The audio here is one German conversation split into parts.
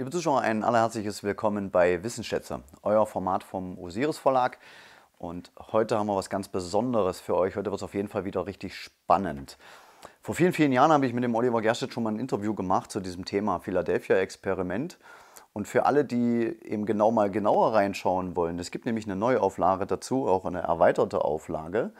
Liebe Zuschauer, ein allerherzliches Willkommen bei Wissensschätze, euer Format vom Osiris Verlag. Und heute haben wir was ganz Besonderes für euch. Heute wird es auf jeden Fall wieder richtig spannend. Vor vielen, vielen Jahren habe ich mit dem Oliver Gerstedt schon mal ein Interview gemacht zu diesem Thema Philadelphia-Experiment. Und für alle, die eben genau mal genauer reinschauen wollen, es gibt nämlich eine Neuauflage dazu, auch eine erweiterte Auflage.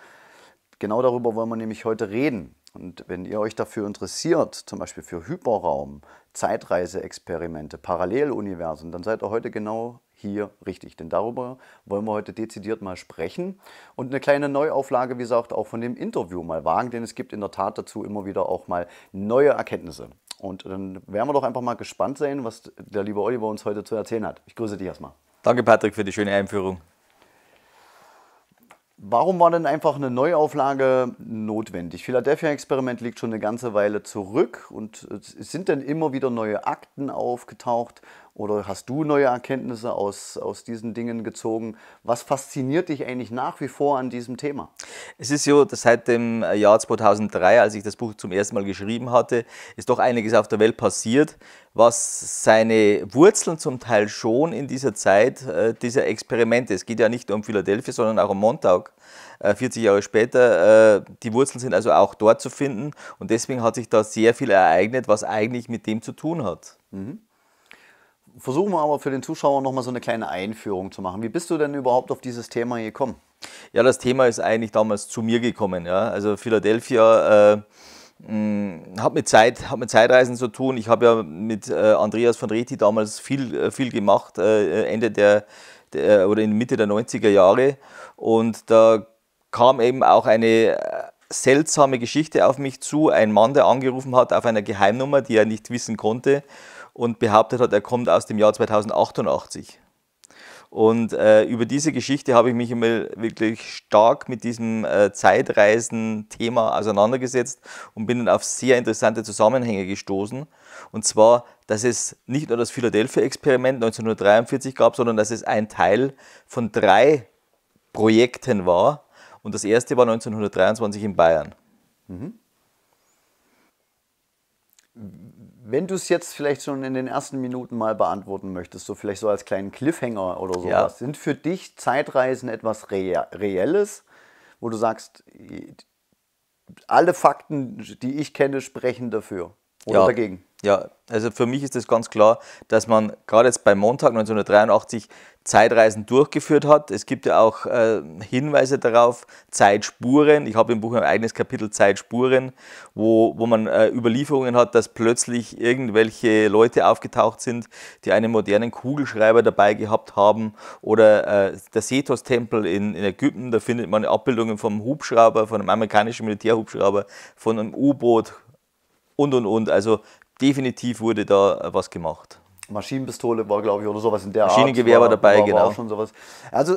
Genau darüber wollen wir nämlich heute reden. Und wenn ihr euch dafür interessiert, zum Beispiel für Hyperraum, Zeitreiseexperimente, Paralleluniversen, dann seid ihr heute genau hier richtig. Denn darüber wollen wir heute dezidiert mal sprechen und eine kleine Neuauflage, wie gesagt, auch von dem Interview mal wagen, denn es gibt in der Tat dazu immer wieder auch mal neue Erkenntnisse. Und dann werden wir doch einfach mal gespannt sein, was der liebe Oliver uns heute zu erzählen hat. Ich grüße dich erstmal. Danke, Patrick, für die schöne Einführung. Warum war denn einfach eine Neuauflage notwendig? Philadelphia-Experiment liegt schon eine ganze Weile zurück und es äh, sind dann immer wieder neue Akten aufgetaucht oder hast du neue Erkenntnisse aus, aus diesen Dingen gezogen? Was fasziniert dich eigentlich nach wie vor an diesem Thema? Es ist so, dass seit dem äh, Jahr 2003, als ich das Buch zum ersten Mal geschrieben hatte, ist doch einiges auf der Welt passiert, was seine Wurzeln zum Teil schon in dieser Zeit äh, dieser Experimente, es geht ja nicht nur um Philadelphia, sondern auch um Montauk, 40 äh, Jahre später. Die Wurzeln sind also auch dort zu finden und deswegen hat sich da sehr viel ereignet, was eigentlich mit dem zu tun hat. Mhm versuchen wir aber für den Zuschauer nochmal so eine kleine Einführung zu machen. Wie bist du denn überhaupt auf dieses Thema gekommen? Ja, das Thema ist eigentlich damals zu mir gekommen. Ja. Also Philadelphia äh, mm, hat, mit Zeit, hat mit Zeitreisen zu tun. Ich habe ja mit äh, Andreas von Reti damals viel, äh, viel gemacht, äh, äh, Ende der, der, oder in Mitte der 90er Jahre. Und da kam eben auch eine äh, seltsame Geschichte auf mich zu. Ein Mann, der angerufen hat auf einer Geheimnummer, die er nicht wissen konnte und behauptet hat, er kommt aus dem Jahr 2088. Und äh, über diese Geschichte habe ich mich immer wirklich stark mit diesem äh, Zeitreisen-Thema auseinandergesetzt und bin dann auf sehr interessante Zusammenhänge gestoßen. Und zwar, dass es nicht nur das Philadelphia-Experiment 1943 gab, sondern dass es ein Teil von drei Projekten war. Und das erste war 1923 in Bayern. Mhm wenn du es jetzt vielleicht schon in den ersten Minuten mal beantworten möchtest, so vielleicht so als kleinen Cliffhanger oder sowas, ja. sind für dich Zeitreisen etwas Re Reelles, wo du sagst, alle Fakten, die ich kenne, sprechen dafür? oder ja. dagegen? Ja, also für mich ist es ganz klar, dass man gerade jetzt bei Montag 1983 Zeitreisen durchgeführt hat. Es gibt ja auch äh, Hinweise darauf, Zeitspuren. Ich habe im Buch ein eigenes Kapitel Zeitspuren, wo, wo man äh, Überlieferungen hat, dass plötzlich irgendwelche Leute aufgetaucht sind, die einen modernen Kugelschreiber dabei gehabt haben. Oder äh, der Sethos-Tempel in, in Ägypten, da findet man Abbildungen vom Hubschrauber, von einem amerikanischen Militärhubschrauber, von einem U-Boot, und und und. Also definitiv wurde da äh, was gemacht. Maschinenpistole war, glaube ich, oder sowas in der Maschinengewehr Art. Maschinengewehr war, dabei, war, war genau. Auch schon sowas. Also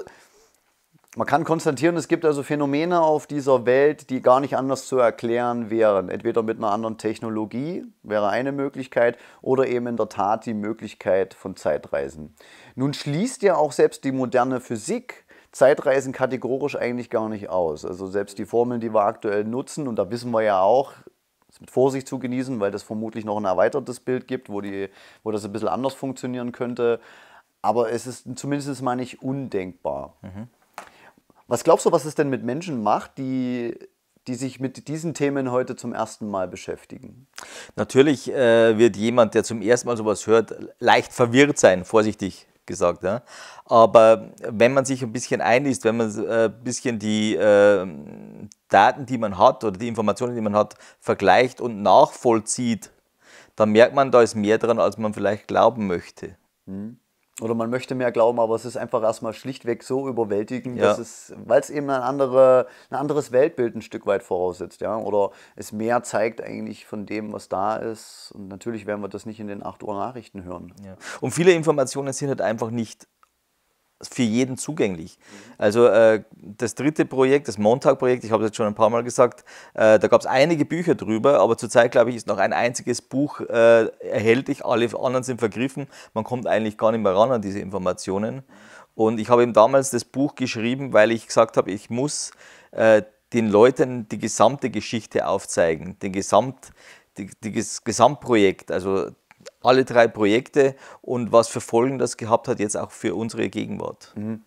man kann konstatieren, es gibt also Phänomene auf dieser Welt, die gar nicht anders zu erklären wären. Entweder mit einer anderen Technologie wäre eine Möglichkeit oder eben in der Tat die Möglichkeit von Zeitreisen. Nun schließt ja auch selbst die moderne Physik Zeitreisen kategorisch eigentlich gar nicht aus. Also selbst die Formeln, die wir aktuell nutzen, und da wissen wir ja auch, ist mit Vorsicht zu genießen, weil das vermutlich noch ein erweitertes Bild gibt, wo, die, wo das ein bisschen anders funktionieren könnte. Aber es ist zumindest mal nicht undenkbar. Mhm. Was glaubst du, was es denn mit Menschen macht, die, die sich mit diesen Themen heute zum ersten Mal beschäftigen? Natürlich äh, wird jemand, der zum ersten Mal sowas hört, leicht verwirrt sein, vorsichtig gesagt. Ja? Aber wenn man sich ein bisschen einliest, wenn man ein äh, bisschen die ähm, Daten, die man hat oder die Informationen, die man hat, vergleicht und nachvollzieht, dann merkt man, da ist mehr dran, als man vielleicht glauben möchte. Mhm oder man möchte mehr glauben, aber es ist einfach erstmal schlichtweg so überwältigend, ja. weil es eben ein, andere, ein anderes Weltbild ein Stück weit voraussetzt, ja, oder es mehr zeigt eigentlich von dem, was da ist. Und natürlich werden wir das nicht in den 8 Uhr Nachrichten hören. Ja. Und viele Informationen sind halt einfach nicht für jeden zugänglich. Also äh, das dritte Projekt, das Montag-Projekt, ich habe es jetzt schon ein paar Mal gesagt, äh, da gab es einige Bücher drüber, aber zurzeit glaube ich ist noch ein einziges Buch äh, erhältlich, alle anderen sind vergriffen, man kommt eigentlich gar nicht mehr ran an diese Informationen. Und ich habe eben damals das Buch geschrieben, weil ich gesagt habe, ich muss äh, den Leuten die gesamte Geschichte aufzeigen, den Gesamt, die, die, das Gesamtprojekt, also alle drei Projekte und was für Folgen das gehabt hat, jetzt auch für unsere Gegenwart. Mhm.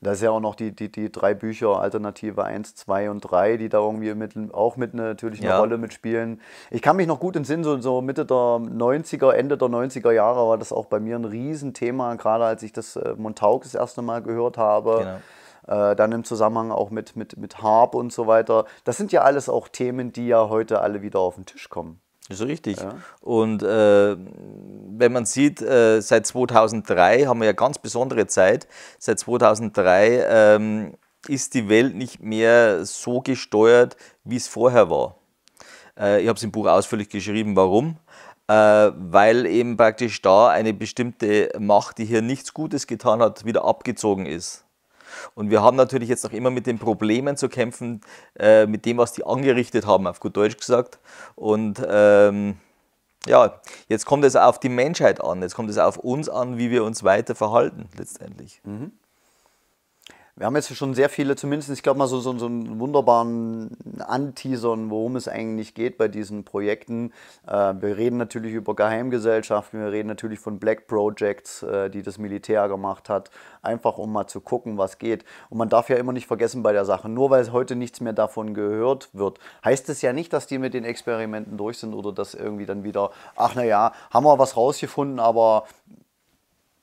Da ist ja auch noch die, die, die drei Bücher, Alternative 1, 2 und 3, die da irgendwie mit, auch mit natürlich eine ja. Rolle mitspielen. Ich kann mich noch gut entsinnen, so, so Mitte der 90er, Ende der 90er Jahre war das auch bei mir ein Riesenthema, gerade als ich das äh, Montauk das erste Mal gehört habe. Genau äh, dann im Zusammenhang auch mit, mit, mit Harp und so weiter. Das sind ja alles auch Themen, die ja heute alle wieder auf den Tisch kommen. Das ist richtig. Ja. Und äh, wenn man sieht, äh, seit 2003 haben wir ja ganz besondere Zeit. Seit 2003 ähm, ist die Welt nicht mehr so gesteuert, wie es vorher war. Äh, ich habe es im Buch ausführlich geschrieben, warum. Äh, weil eben praktisch da eine bestimmte Macht, die hier nichts Gutes getan hat, wieder abgezogen ist. Und wir haben natürlich jetzt noch immer mit den Problemen zu kämpfen, äh, mit dem, was die angerichtet haben, auf gut Deutsch gesagt. Und ähm, ja, jetzt kommt es auf die Menschheit an, jetzt kommt es auf uns an, wie wir uns weiter verhalten letztendlich. Mhm. Wir haben jetzt schon sehr viele, zumindest, ich glaube mal, so, so, so einen wunderbaren Anteasern, worum es eigentlich geht bei diesen Projekten. Äh, wir reden natürlich über Geheimgesellschaften, wir reden natürlich von Black Projects, äh, die das Militär gemacht hat, einfach um mal zu gucken, was geht. Und man darf ja immer nicht vergessen bei der Sache, nur weil heute nichts mehr davon gehört wird, heißt es ja nicht, dass die mit den Experimenten durch sind oder dass irgendwie dann wieder, ach naja, haben wir was rausgefunden, aber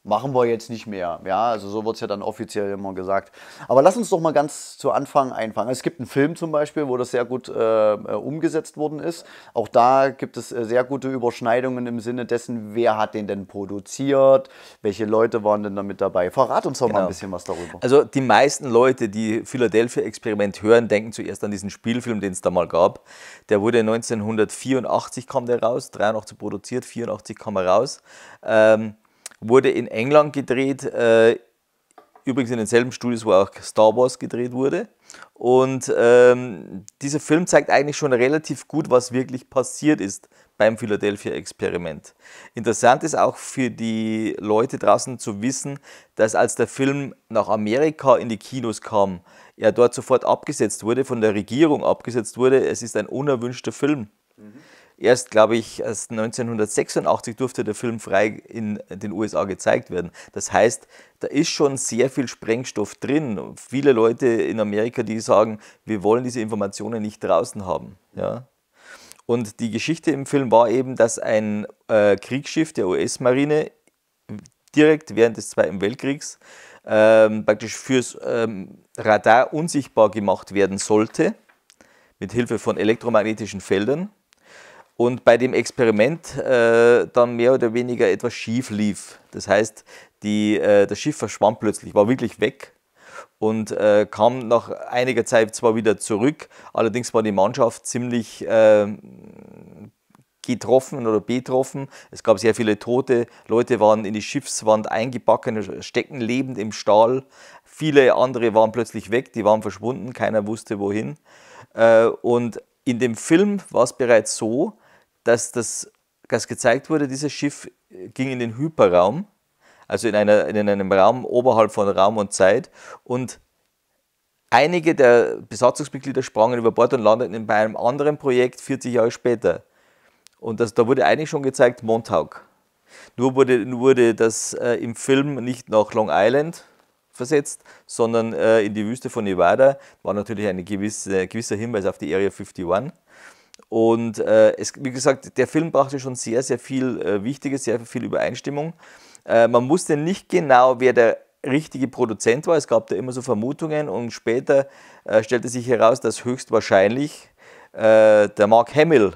machen wir jetzt nicht mehr. Ja, also so wird es ja dann offiziell immer gesagt. Aber lass uns doch mal ganz zu Anfang einfangen. Es gibt einen Film zum Beispiel, wo das sehr gut äh, äh umgesetzt worden ist. Auch da gibt es äh, sehr gute Überschneidungen im Sinne dessen, wer hat den denn produziert, welche Leute waren denn damit dabei. Verrat uns doch genau. mal ein genau. bisschen was darüber. Also die meisten Leute, die Philadelphia-Experiment hören, denken zuerst an diesen Spielfilm, den es da mal gab. Der wurde 1984 kam der raus, 83 produziert, 84 kam er raus. Ähm, wurde in England gedreht, äh, übrigens in denselben Studios, wo auch Star Wars gedreht wurde. Und ähm, dieser Film zeigt eigentlich schon relativ gut, was wirklich passiert ist beim Philadelphia-Experiment. Interessant ist auch für die Leute draußen zu wissen, dass als der Film nach Amerika in die Kinos kam, er dort sofort abgesetzt wurde, von der Regierung abgesetzt wurde. Es ist ein unerwünschter Film. Mhm. Erst, glaube ich, erst 1986 durfte der Film frei in den USA gezeigt werden. Das heißt, da ist schon sehr viel Sprengstoff drin. Viele Leute in Amerika, die sagen, wir wollen diese Informationen nicht draußen haben. Ja? Und die Geschichte im Film war eben, dass ein äh, Kriegsschiff der US-Marine direkt während des Zweiten Weltkriegs ähm, praktisch fürs ähm, Radar unsichtbar gemacht werden sollte, mit Hilfe von elektromagnetischen Feldern und bei dem Experiment äh, dann mehr oder weniger etwas schief lief. Das heißt, die, äh, das Schiff verschwand plötzlich, war wirklich weg und äh, kam nach einiger Zeit zwar wieder zurück, allerdings war die Mannschaft ziemlich ähm, getroffen oder betroffen. Es gab sehr viele Tote, Leute waren in die Schiffswand eingebacken, stecken lebend im Stahl. Viele andere waren plötzlich weg, die waren verschwunden, keiner wusste wohin. Äh, und in dem Film war es bereits so, dass das dass gezeigt wurde, dieses Schiff äh, ging in den Hyperraum, also in, einer, in einem Raum oberhalb von Raum und Zeit und einige der Besatzungsmitglieder sprangen über Bord und landeten bei einem anderen Projekt 40 Jahre später. Und das, da wurde eigentlich schon gezeigt Montauk. Nur wurde, wurde das äh, im Film nicht nach Long Island versetzt, sondern äh, in die Wüste von Nevada. War natürlich ein gewisse, äh, gewisser Hinweis auf die Area 51. Und äh, es, wie gesagt, der Film brachte schon sehr, sehr viel äh, Wichtiges, sehr viel Übereinstimmung. Äh, man wusste nicht genau, wer der richtige Produzent war. Es gab da immer so Vermutungen und später äh, stellte sich heraus, dass höchstwahrscheinlich äh, der Mark Hamill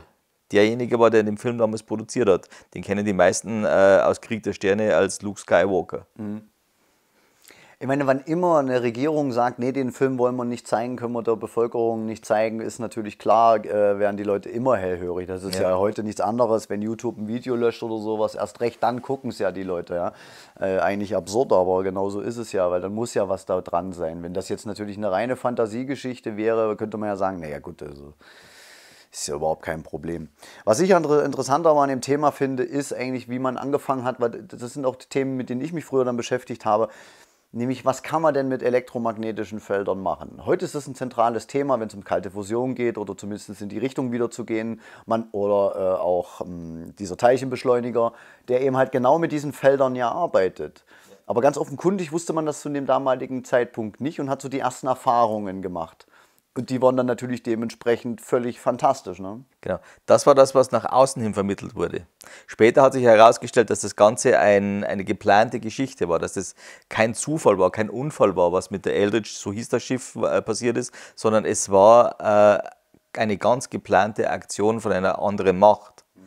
derjenige war, der den Film damals produziert hat. Den kennen die meisten äh, aus Krieg der Sterne als Luke Skywalker. Mhm. Ich meine, wann immer eine Regierung sagt, nee, den Film wollen wir nicht zeigen, können wir der Bevölkerung nicht zeigen, ist natürlich klar, äh, werden die Leute immer hellhörig. Das ist ja. ja. heute nichts anderes, wenn YouTube ein Video löscht oder sowas, erst recht, dann gucken es ja die Leute. Ja? Äh, eigentlich absurd, aber genau so ist es ja, weil dann muss ja was da dran sein. Wenn das jetzt natürlich eine reine Fantasiegeschichte wäre, könnte man ja sagen, naja gut, also ist ja überhaupt kein Problem. Was ich interessanter an dem Thema finde, ist eigentlich, wie man angefangen hat, weil das sind auch Themen, mit denen ich mich früher dann beschäftigt habe. Nämlich, was kann man denn mit elektromagnetischen Feldern machen? Heute ist es ein zentrales Thema, wenn es um kalte Fusion geht oder zumindest in die Richtung wieder zu gehen. Man, oder äh, auch mh, ähm, dieser Teilchenbeschleuniger, der eben halt genau mit diesen Feldern ja arbeitet. Aber ganz offenkundig wusste man das zu dem damaligen Zeitpunkt nicht und hat so die ersten Erfahrungen gemacht. Und die waren dann natürlich dementsprechend völlig fantastisch. Ne? Genau. Das war das, was nach außen hin vermittelt wurde. Später hat sich herausgestellt, dass das Ganze ein, eine geplante Geschichte war, dass das kein Zufall war, kein Unfall war, was mit der Eldritch, so hieß das Schiff, äh, passiert ist, sondern es war äh, eine ganz geplante Aktion von einer anderen Macht. Mhm.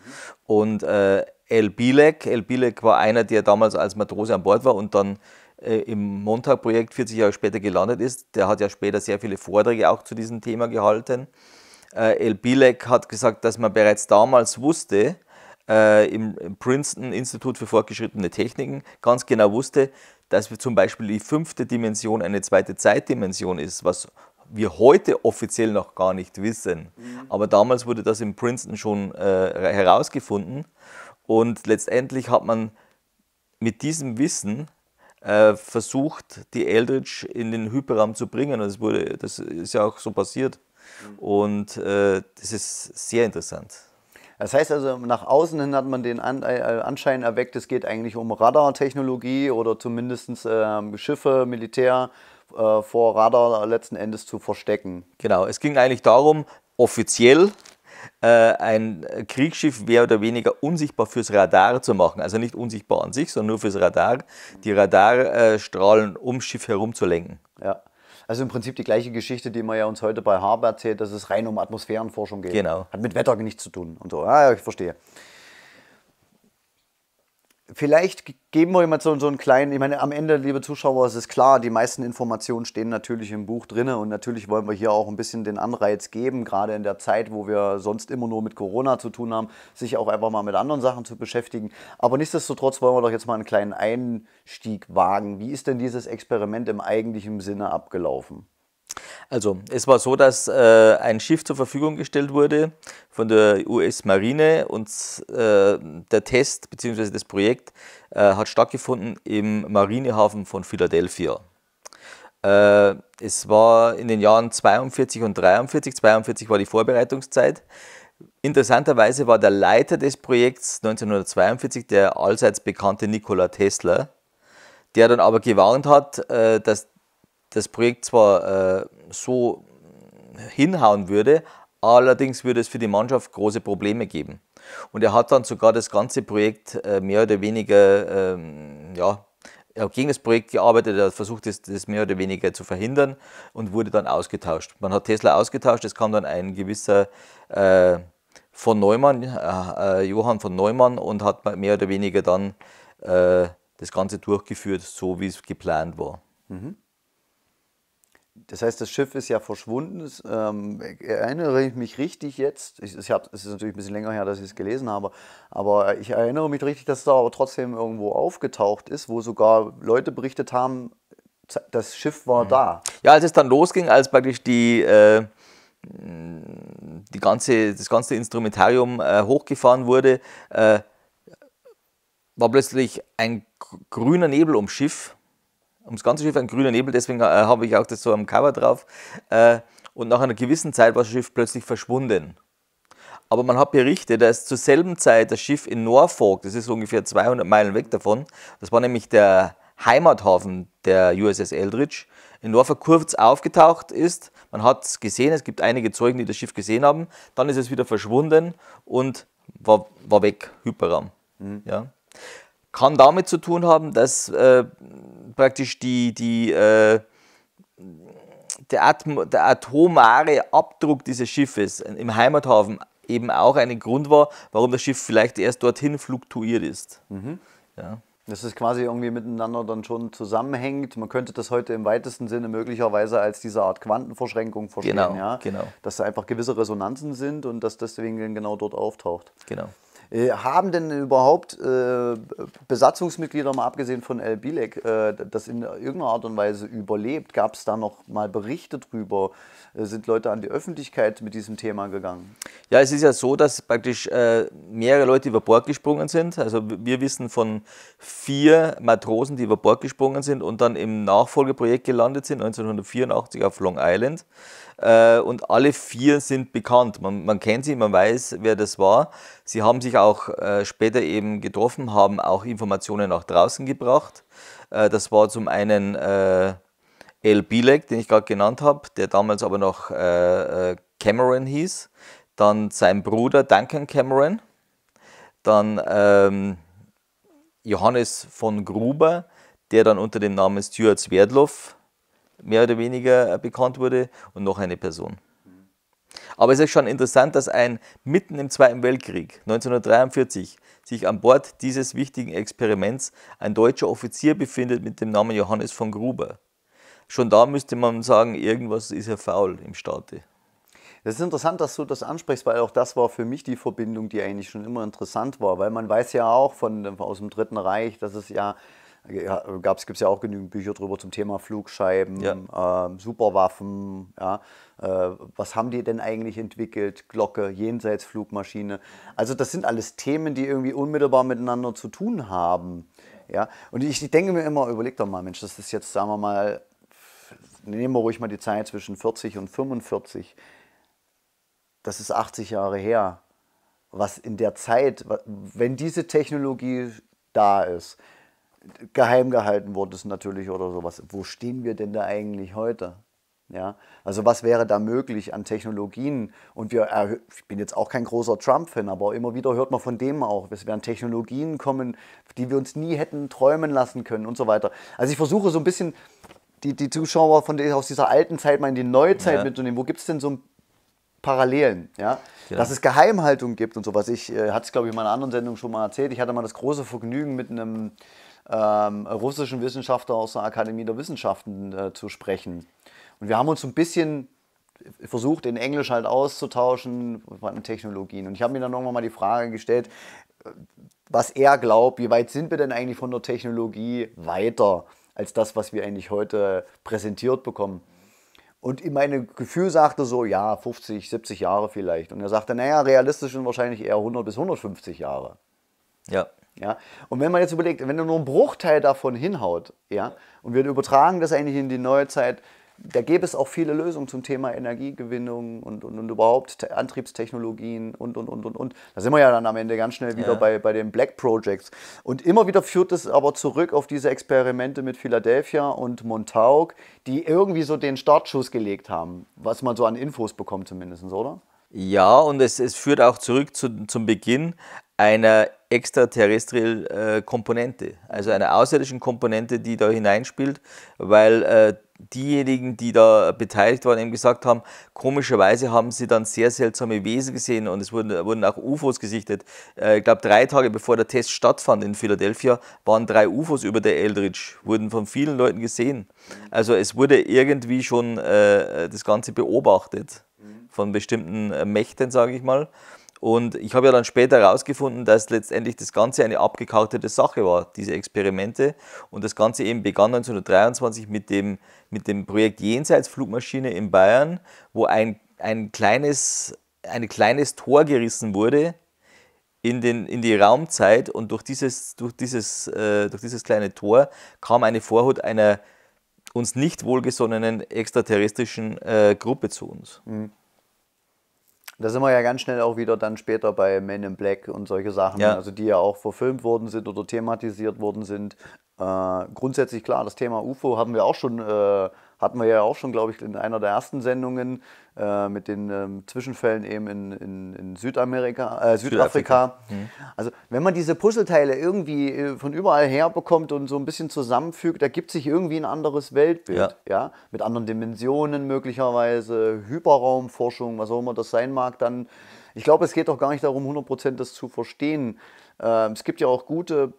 Und äh, El Bilek, El Bilek war einer, der damals als Matrose an Bord war und dann äh, im Montag-Projekt 40 Jahre später gelandet ist. Der hat ja später sehr viele Vorträge auch zu diesem Thema gehalten. Äh, El Bilek hat gesagt, dass man bereits damals wusste, äh, im, Princeton Institut für fortgeschrittene Techniken ganz genau wusste, dass wir zum Beispiel die fünfte Dimension eine zweite Zeitdimension ist, was wir heute offiziell noch gar nicht wissen. Mhm. Aber damals wurde das in Princeton schon äh, herausgefunden. Und letztendlich hat man mit diesem Wissen äh, versucht, die Eldritch in den Hyperraum zu bringen. Und also das, wurde, das ist ja auch so passiert. Mhm. Und äh, das ist sehr interessant. Das heißt also, nach außen hin hat man den An äh, Anschein erweckt, es geht eigentlich um Radartechnologie oder zumindest äh, Schiffe, Militär äh, vor Radar letzten Endes zu verstecken. Genau, es ging eigentlich darum, offiziell äh, ein Kriegsschiff mehr oder weniger unsichtbar fürs Radar zu machen. Also nicht unsichtbar an sich, sondern nur fürs Radar, die Radarstrahlen äh, ums Schiff herum zu lenken. Ja. Also im Prinzip die gleiche Geschichte, die man ja uns heute bei Harbour erzählt, dass es rein um Atmosphärenforschung geht. Genau. Hat mit Wetter nichts zu tun und so. Ah, ja, ich verstehe vielleicht geben wir jemand so, so einen kleinen, ich meine, am Ende, liebe Zuschauer, es ist klar, die meisten Informationen stehen natürlich im Buch drin und natürlich wollen wir hier auch ein bisschen den Anreiz geben, gerade in der Zeit, wo wir sonst immer nur mit Corona zu tun haben, sich auch einfach mal mit anderen Sachen zu beschäftigen. Aber nichtsdestotrotz wollen wir doch jetzt mal einen kleinen Einstieg wagen. Wie ist denn dieses Experiment im eigentlichen Sinne abgelaufen? Also es war so, dass äh, ein Schiff zur Verfügung gestellt wurde von der US-Marine und äh, der Test bzw. das Projekt äh, hat stattgefunden im Marinehafen von Philadelphia. Äh, es war in den Jahren 42 und 43, 42 war die Vorbereitungszeit. Interessanterweise war der Leiter des Projekts 1942 der allseits bekannte Nikola Tesla, der dann aber gewarnt hat, äh, dass das Projekt zwar äh, so äh, hinhauen würde. Allerdings würde es für die Mannschaft große Probleme geben. Und er hat dann sogar das ganze Projekt äh, mehr oder weniger, ähm, ja, er hat gegen das Projekt gearbeitet, er hat versucht, das, das, mehr oder weniger zu verhindern und wurde dann ausgetauscht. Man hat Tesla ausgetauscht, es kam dann ein gewisser äh, von Neumann, äh, äh Johann von Neumann und hat mehr oder weniger dann äh, das Ganze durchgeführt, so wie es geplant war. Mhm das heißt, das Schiff ist ja verschwunden. Das, ähm, erinnere ich mich richtig jetzt? Ich, ich hab, es ist natürlich ein bisschen länger her, dass ich es gelesen habe, aber ich erinnere mich richtig, dass es da aber trotzdem irgendwo aufgetaucht ist, wo sogar Leute berichtet haben, das Schiff war mhm. da. Ja, als es dann losging, als praktisch die, äh, die ganze, das ganze Instrumentarium äh, hochgefahren wurde, äh, war plötzlich ein grüner Nebel ums Schiff ums ganze Schiff ein grüner Nebel, deswegen äh, habe ich auch das so am Cover drauf. Äh, und nach einer gewissen Zeit war das Schiff plötzlich verschwunden. Aber man hat berichtet, dass zur selben Zeit das Schiff in Norfolk, das ist ungefähr 200 Meilen weg davon, das war nämlich der Heimathafen der USS Eldridge, in Norfolk kurz aufgetaucht ist. Man hat es gesehen, es gibt einige Zeugen, die das Schiff gesehen haben. Dann ist es wieder verschwunden und war, war weg, Hyperraum. Mhm. Ja. Kann damit zu tun haben, dass äh, praktisch die, die, äh, der, Atm der atomare Abdruck dieses Schiffes im Heimathafen eben auch ein Grund war, warum das Schiff vielleicht erst dorthin fluktuiert ist. Mhm. Ja. Dass es quasi irgendwie miteinander dann schon zusammenhängt. Man könnte das heute im weitesten Sinne möglicherweise als diese Art Quantenverschränkung verstehen. Genau, ja? genau. Dass da einfach gewisse Resonanzen sind und dass deswegen genau dort auftaucht. Genau. Äh, haben denn überhaupt äh, Besatzungsmitglieder, mal abgesehen von El Bilek, äh, das in irgendeiner Art und Weise überlebt? Gab es da noch mal Berichte drüber? sind Leute an die Öffentlichkeit mit diesem Thema gegangen? Ja, es ist ja so, dass praktisch mehrere Leute über Bord gesprungen sind. Also wir wissen von vier Matrosen, die über Bord gesprungen sind und dann im Nachfolgeprojekt gelandet sind, 1984 auf Long Island äh, und alle vier sind bekannt. Man, man, kennt sie, man weiß, wer das war. Sie haben sich auch äh, später eben getroffen, haben auch Informationen nach draußen gebracht. Äh, das war zum einen äh, L. Bilek, den ich gerade genannt habe, der damals aber noch äh, äh, Cameron hieß. Dann sein Bruder Duncan Cameron. Dann ähm, Johannes von Gruber, der dann unter dem Namen Stuart Sverdlov mehr oder weniger äh, bekannt wurde und noch eine Person. Aber es ist schon interessant, dass ein mitten im Zweiten Weltkrieg 1943 sich an Bord dieses wichtigen Experiments ein deutscher Offizier befindet mit dem Namen Johannes von Gruber. Schon da müsste man sagen, irgendwas ist ja faul im Staate. Es ist interessant, dass du das ansprichst, weil auch das war für mich die Verbindung, die eigentlich schon immer interessant war, weil man weiß ja auch von, aus dem Dritten Reich, dass es ja gibt es ja auch genügend Bücher drüber zum Thema Flugscheiben, ja. ähm, Superwaffen, ja, äh, was haben die denn eigentlich entwickelt, Glocke, Jenseitsflugmaschine. Also das sind alles Themen, die irgendwie unmittelbar miteinander zu tun haben. Ja? Und ich denke mir immer, überleg doch mal, Mensch, das ist jetzt, sagen wir mal, nehmen wir ruhig mal die Zeit zwischen 40 und 45, das ist 80 Jahre her. Was in der Zeit, wenn diese Technologie da ist, geheim gehalten worden ist natürlich oder sowas. Wo stehen wir denn da eigentlich heute? Ja, also was wäre da möglich an Technologien? Und wir, ich bin jetzt auch kein großer Trump-Fan, aber immer wieder hört man von dem auch, es werden Technologien kommen, die wir uns nie hätten träumen lassen können und so weiter. Also ich versuche so ein bisschen die, die Zuschauer von der, aus dieser alten Zeit mal in die Neuzeit ja. mitzunehmen. Wo gibt es denn so Parallelen, ja? ja? Dass es Geheimhaltung gibt und sowas. Ich äh, hatte es, glaube ich, in meiner anderen Sendung schon mal erzählt. Ich hatte mal das große Vergnügen mit einem ähm, russischen Wissenschaftler aus der Akademie der Wissenschaften äh, zu sprechen. Und wir haben uns ein bisschen versucht, in Englisch halt auszutauschen an Technologien. Und ich habe mir dann nochmal mal die Frage gestellt, äh, was er glaubt, wie weit sind wir denn eigentlich von der Technologie weiter als das, was wir eigentlich heute präsentiert bekommen. Und in meinem Gefühl sagte so, ja, 50, 70 Jahre vielleicht. Und er sagte, naja, realistisch sind wahrscheinlich eher 100 bis 150 Jahre. Ja. Ja? Und wenn man jetzt überlegt, wenn du nur einen Bruchteil davon hinhaut, ja, und wir übertragen das eigentlich in die neue Zeit, da gäbe es auch viele Lösungen zum Thema Energiegewinnung und, und, und überhaupt Antriebstechnologien und, und, und, und, und. Da sind wir ja dann am Ende ganz schnell wieder ja. bei, bei den Black Projects. Und immer wieder führt es aber zurück auf diese Experimente mit Philadelphia und Montauk, die irgendwie so den Startschuss gelegt haben, was man so an Infos bekommt zumindest, oder? Ja, und es, es führt auch zurück zu, zum Beginn einer extraterrestriellen äh, Komponente, also einer außerirdischen Komponente, die da hineinspielt, weil äh, diejenigen, die da beteiligt waren, eben gesagt haben, komischerweise haben sie dann sehr seltsame Wesen gesehen und es wurden, wurden auch UFOs gesichtet. Äh, ich glaube, drei Tage bevor der Test stattfand in Philadelphia, waren drei UFOs über der Eldridge, wurden von vielen Leuten gesehen. Also es wurde irgendwie schon äh, das Ganze beobachtet von bestimmten äh, Mächten, sage ich mal. Und ich habe ja dann später herausgefunden, dass letztendlich das Ganze eine abgekartete Sache war, diese Experimente. Und das Ganze eben begann 1923 mit dem, mit dem Projekt Jenseitsflugmaschine in Bayern, wo ein, ein kleines, ein kleines Tor gerissen wurde in, den, in die Raumzeit. Und durch dieses, durch, dieses, äh, durch dieses kleine Tor kam eine Vorhut einer uns nicht wohlgesonnenen extraterrestrischen äh, Gruppe zu uns. Mhm da sind wir ja ganz schnell auch wieder dann später bei Men in Black und solche Sachen, ja. also die ja auch verfilmt worden sind oder thematisiert worden sind. Äh, grundsätzlich klar, das Thema UFO haben wir auch schon äh, hatten wir ja auch schon, glaube ich, in einer der ersten Sendungen äh, mit den ähm, Zwischenfällen eben in, in, in Südamerika, äh, Südafrika. Südafrika. Mhm. Also wenn man diese Puzzleteile irgendwie äh, von überall her bekommt und so ein bisschen zusammenfügt, ergibt sich irgendwie ein anderes Weltbild. Ja. ja? Mit anderen Dimensionen möglicherweise, Hyperraumforschung, was auch immer das sein mag, dann. Ich glaube, es geht doch gar nicht darum, 100% das zu verstehen. Ähm, es gibt ja auch gute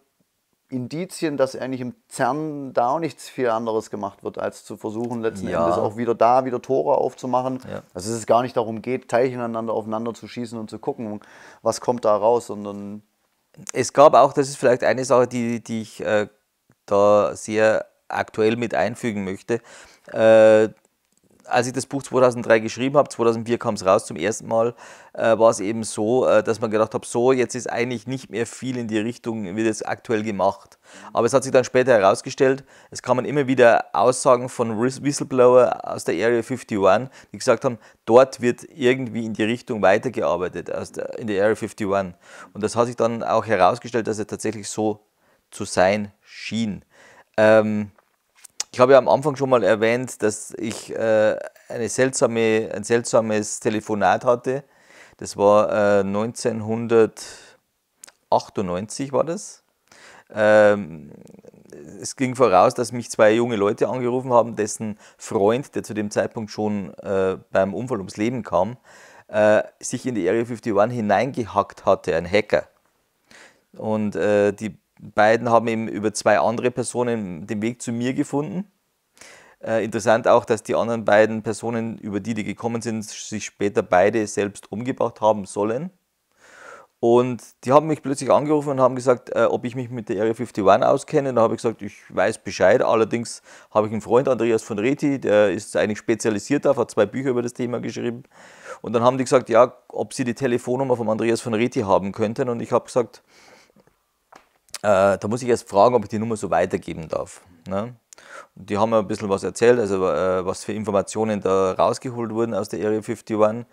Indizien, dass eigentlich im CERN da auch nichts viel anderes gemacht wird, als zu versuchen, letzten ja. Endes auch wieder da wieder Tore aufzumachen. Ja. Also es ist gar nicht darum geht, Teilchen aneinander aufeinander zu schießen und zu gucken, was kommt da raus, sondern. Es gab auch, das ist vielleicht eine Sache, die, die ich äh, da sehr aktuell mit einfügen möchte. Äh, als ich das Buch 2003 geschrieben habe, 2004 kam es raus zum ersten Mal, äh, war es eben so, äh, dass man gedacht hat, so, jetzt ist eigentlich nicht mehr viel in die Richtung, wird jetzt aktuell gemacht. Aber es hat sich dann später herausgestellt, es kamen immer wieder Aussagen von Whistleblower aus der Area 51, die gesagt haben, dort wird irgendwie in die Richtung weitergearbeitet, der, in der Area 51. Und das hat sich dann auch herausgestellt, dass es tatsächlich so zu sein schien. Ähm, ich habe ja am Anfang schon mal erwähnt, dass ich äh, eine seltsame, ein seltsames Telefonat hatte. Das war äh, 1998 war das. Ähm, es ging voraus, dass mich zwei junge Leute angerufen haben, dessen Freund, der zu dem Zeitpunkt schon äh, beim Unfall ums Leben kam, äh, sich in die Area 51 hineingehackt hatte, ein Hacker. Und äh, die beiden haben eben über zwei andere Personen den Weg zu mir gefunden. Äh, interessant auch, dass die anderen beiden Personen, über die die gekommen sind, sich später beide selbst umgebracht haben sollen. Und die haben mich plötzlich angerufen und haben gesagt, äh, ob ich mich mit der Area 51 auskenne. Da habe ich gesagt, ich weiß Bescheid. Allerdings habe ich einen Freund, Andreas von Reti, der ist eigentlich spezialisiert darauf, hat zwei Bücher über das Thema geschrieben. Und dann haben die gesagt, ja, ob sie die Telefonnummer von Andreas von Reti haben könnten. Und ich habe gesagt, äh, da muss ich erst fragen, ob ich die Nummer so weitergeben darf. Ne? die haben mir ein bisschen was erzählt, also äh, was für Informationen da rausgeholt wurden aus der Area 51.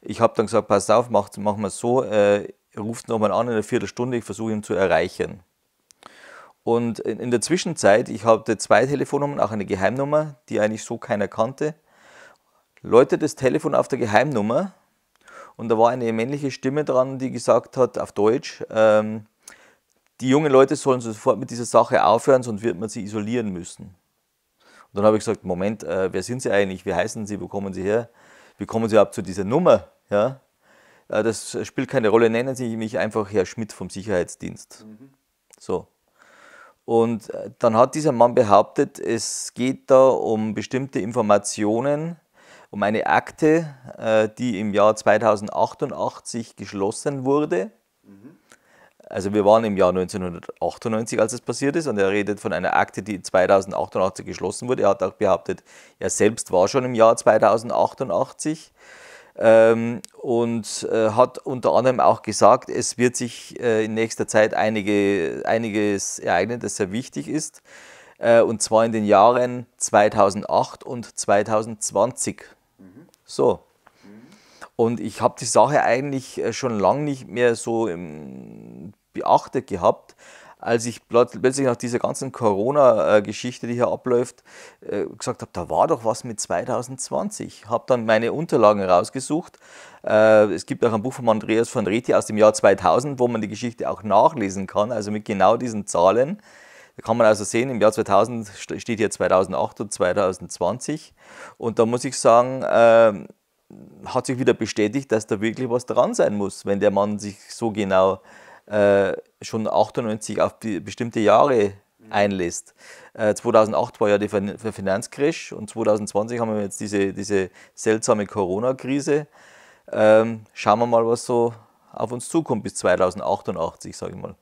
Ich habe dann gesagt, pass auf, machen wir es so, äh, ruft nochmal an in einer Viertelstunde, ich versuche ihn zu erreichen. Und in, in der Zwischenzeit, ich hatte zwei Telefonnummern, auch eine Geheimnummer, die eigentlich so keiner kannte, läutet das Telefon auf der Geheimnummer und da war eine männliche Stimme dran, die gesagt hat, auf Deutsch, ähm, die jungen Leute sollen sofort mit dieser Sache aufhören, sonst wird man sie isolieren müssen. Und dann habe ich gesagt, Moment, äh, wer sind Sie eigentlich? Wie heißen Sie? Wo kommen Sie her? Wie kommen Sie überhaupt zu dieser Nummer? Ja? Äh, das spielt keine Rolle. Nennen Sie mich einfach Herr Schmidt vom Sicherheitsdienst. Mhm. So. Und äh, dann hat dieser Mann behauptet, es geht da um bestimmte Informationen, um eine Akte, äh, die im Jahr 2088 geschlossen wurde. Mhm. Also wir waren im Jahr 1998, als es passiert ist, und er redet von einer Akte, die 2088 geschlossen wurde. Er hat auch behauptet, er selbst war schon im Jahr 2088 ähm, und äh, hat unter anderem auch gesagt, es wird sich äh, in nächster Zeit einige, einiges ereignen, das sehr wichtig ist, äh, und zwar in den Jahren 2008 und 2020. Mhm. So. Und ich habe die Sache eigentlich äh, schon lange nicht mehr so im beachtet gehabt. Als ich plötzlich nach dieser ganzen Corona-Geschichte, die hier abläuft, äh, gesagt habe, da war doch was mit 2020. Habe dann meine Unterlagen rausgesucht. Äh, es gibt auch ein Buch von Andreas von Reti aus dem Jahr 2000, wo man die Geschichte auch nachlesen kann, also mit genau diesen Zahlen. Da kann man also sehen, im Jahr 2000 steht hier 2008 und 2020. Und da muss ich sagen, äh, hat sich wieder bestätigt, dass da wirklich was dran sein muss, wenn der Mann sich so genau äh, schon 98 auf bestimmte Jahre einlässt. 2008 äh, war ja der Finanzcrash und 2020 haben wir jetzt diese, diese seltsame Corona-Krise. Ähm, schauen wir mal, was so auf uns zukommt bis 2088, sage ich mal.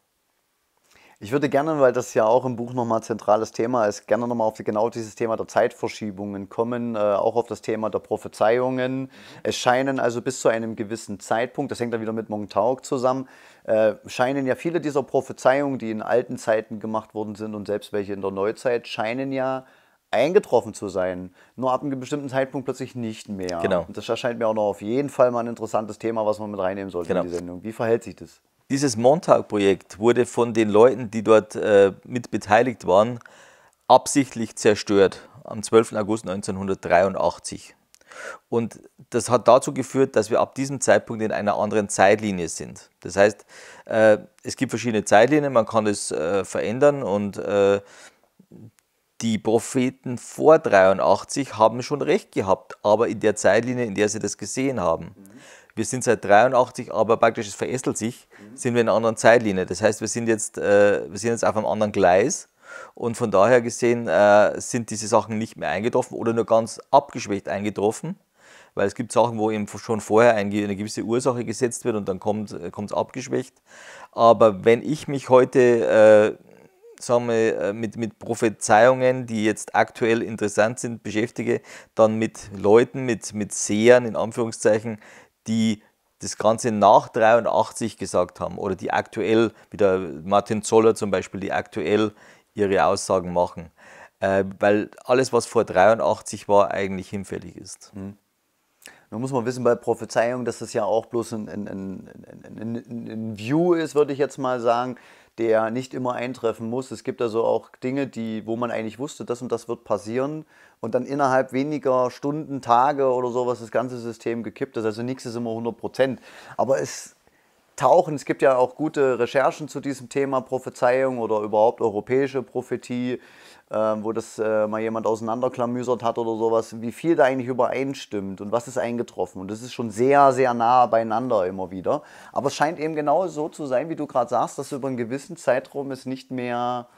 Ich würde gerne, weil das ja auch im Buch nochmal zentrales Thema ist, gerne nochmal auf genau dieses Thema der Zeitverschiebungen kommen, äh, auch auf das Thema der Prophezeiungen. Mhm. Es scheinen also bis zu einem gewissen Zeitpunkt, das hängt dann wieder mit Montauk zusammen, äh, scheinen ja viele dieser Prophezeiungen, die in alten Zeiten gemacht worden sind und selbst welche in der Neuzeit, scheinen ja eingetroffen zu sein. Nur ab einem bestimmten Zeitpunkt plötzlich nicht mehr. Genau. Und das erscheint mir auch noch auf jeden Fall mal ein interessantes Thema, was man mit reinnehmen sollte genau. in die Sendung. Wie verhält sich das? Dieses Montauk-Projekt wurde von den Leuten, die dort äh, mit beteiligt waren, absichtlich zerstört am 12. August 1983. Und das hat dazu geführt, dass wir ab diesem Zeitpunkt in einer anderen Zeitlinie sind. Das heißt, äh, es gibt verschiedene Zeitlinien, man kann es äh, verändern und äh, die Propheten vor 83 haben schon recht gehabt, aber in der Zeitlinie, in der sie das gesehen haben. Mhm wir sind seit 83, aber praktisch es verästelt sich, mhm. sind wir in einer anderen Zeitlinie. Das heißt, wir sind jetzt, äh, wir sind jetzt auf einem anderen Gleis und von daher gesehen äh, sind diese Sachen nicht mehr eingetroffen oder nur ganz abgeschwächt eingetroffen. Weil es gibt Sachen, wo eben schon vorher eine gewisse Ursache gesetzt wird und dann kommt es äh, abgeschwächt. Aber wenn ich mich heute äh, sagen wir, äh, mit, mit Prophezeiungen, die jetzt aktuell interessant sind, beschäftige, dann mit Leuten, mit, mit Sehern in Anführungszeichen, die das Ganze nach 83 gesagt haben oder die aktuell, wie der Martin Zoller zum Beispiel, die aktuell ihre Aussagen machen. Äh, weil alles, was vor 83 war, eigentlich hinfällig ist. Mhm. Nun muss man wissen bei Prophezeiung, dass das ja auch bloß ein, ein, ein, ein View ist, würde ich jetzt mal sagen der nicht immer eintreffen muss. Es gibt also auch Dinge, die, wo man eigentlich wusste, das und das wird passieren und dann innerhalb weniger Stunden, Tage oder sowas das ganze System gekippt ist. Also nichts ist immer 100 Prozent. Aber es tauchen, es gibt ja auch gute Recherchen zu diesem Thema Prophezeiung oder überhaupt europäische Prophetie. Ähm, wo das äh, mal jemand auseinanderklamüsert hat oder sowas, wie viel da eigentlich übereinstimmt und was ist eingetroffen. Und das ist schon sehr, sehr nah beieinander immer wieder. Aber es scheint eben genau so zu sein, wie du gerade sagst, dass über einen gewissen Zeitraum es nicht mehr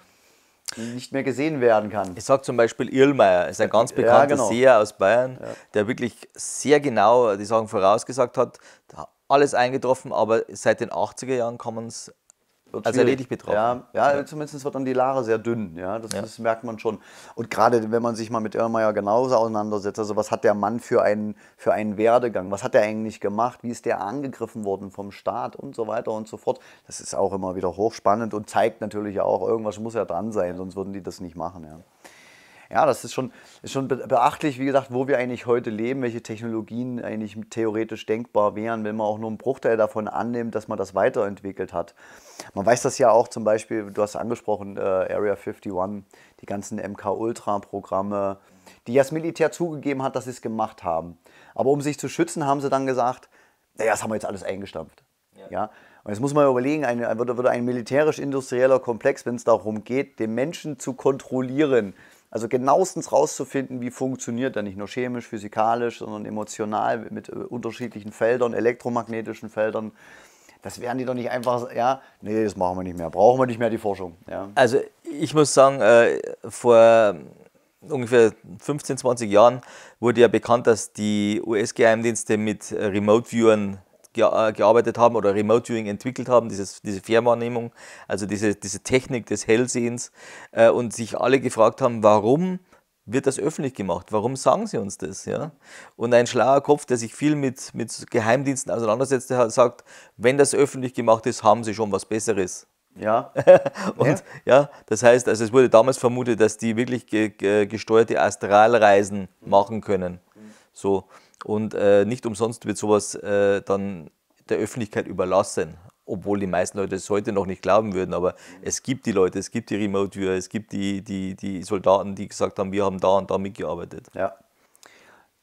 nicht mehr gesehen werden kann. Ich sage zum Beispiel Irlmeier, ist ein ganz bekannter ja, genau. Seher aus Bayern, ja. der wirklich sehr genau die Sachen vorausgesagt hat, alles eingetroffen, aber seit den 80er Jahren kann man es als erledigt betroffen. Ja, ja, ja, zumindest wird dann die Lare sehr dünn. Ja, das, ja. das merkt man schon. Und gerade wenn man sich mal mit Irrmeier genauso auseinandersetzt, also was hat der Mann für einen, für einen Werdegang? Was hat er eigentlich gemacht? Wie ist der angegriffen worden vom Staat und so weiter und so fort? Das ist auch immer wieder hochspannend und zeigt natürlich auch, irgendwas muss ja dran sein, sonst würden die das nicht machen. Ja. Ja, das ist schon, ist schon beachtlich, wie gesagt, wo wir eigentlich heute leben, welche Technologien eigentlich theoretisch denkbar wären, wenn man auch nur einen Bruchteil davon annimmt, dass man das weiterentwickelt hat. Man weiß das ja auch zum Beispiel, du hast angesprochen, äh, Area 51, die ganzen MK-Ultra-Programme, die das Militär zugegeben hat, dass sie es gemacht haben. Aber um sich zu schützen, haben sie dann gesagt, naja, das haben wir jetzt alles eingestampft. Ja. ja? Und jetzt muss man überlegen, ein, würde, würde ein militärisch-industrieller Komplex, wenn es darum geht, den Menschen zu kontrollieren, also genauestens rauszufinden, wie funktioniert er nicht nur chemisch, physikalisch, sondern emotional mit äh, unterschiedlichen Feldern, elektromagnetischen Feldern. Das werden die doch nicht einfach, ja, nee, das machen wir nicht mehr, brauchen wir nicht mehr die Forschung. Ja. Also ich muss sagen, äh, vor ähm, ungefähr 15, 20 Jahren wurde ja bekannt, dass die US-Geheimdienste mit äh, Remote-Viewern gearbeitet haben oder Remote Viewing entwickelt haben, dieses, diese Fernwahrnehmung, also diese, diese Technik des Hellsehens äh, und sich alle gefragt haben, warum wird das öffentlich gemacht? Warum sagen sie uns das? Ja? Und ein schlauer Kopf, der sich viel mit, mit Geheimdiensten auseinandersetzt, der sagt, wenn das öffentlich gemacht ist, haben sie schon was Besseres. Ja. und ja. ja. das heißt, also es wurde damals vermutet, dass die wirklich ge ge gesteuerte Astralreisen machen können. So, und äh, nicht umsonst wird sowas äh, dann der Öffentlichkeit überlassen, obwohl die meisten Leute es heute noch nicht glauben würden. Aber es gibt die Leute, es gibt die Remote-Viewer, es gibt die, die, die Soldaten, die gesagt haben, wir haben da und da mitgearbeitet. Ja